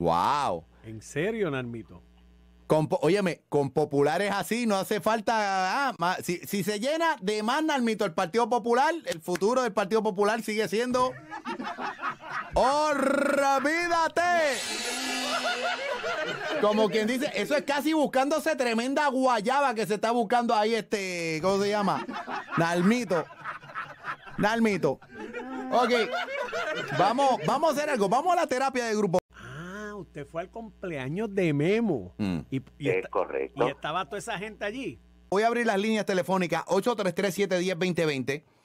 ¡Wow! ¿En serio, Nalmito? Con, óyeme, con populares así no hace falta. Ah, si, se llena, demanda al mito el Partido Popular. El futuro del Partido Popular sigue siendo. ¡Orrabídate! Como quien dice, eso es casi buscándose tremenda guayaba que se está buscando ahí, este. ¿Cómo se llama? Nalmito. Nalmito. Ok. Vamos, vamos a hacer algo. Vamos a la terapia de grupo usted fue al cumpleaños de Memo. Mm. Y, es correcto. Y estaba toda esa gente allí. Voy a abrir las líneas telefónicas 833 710 2020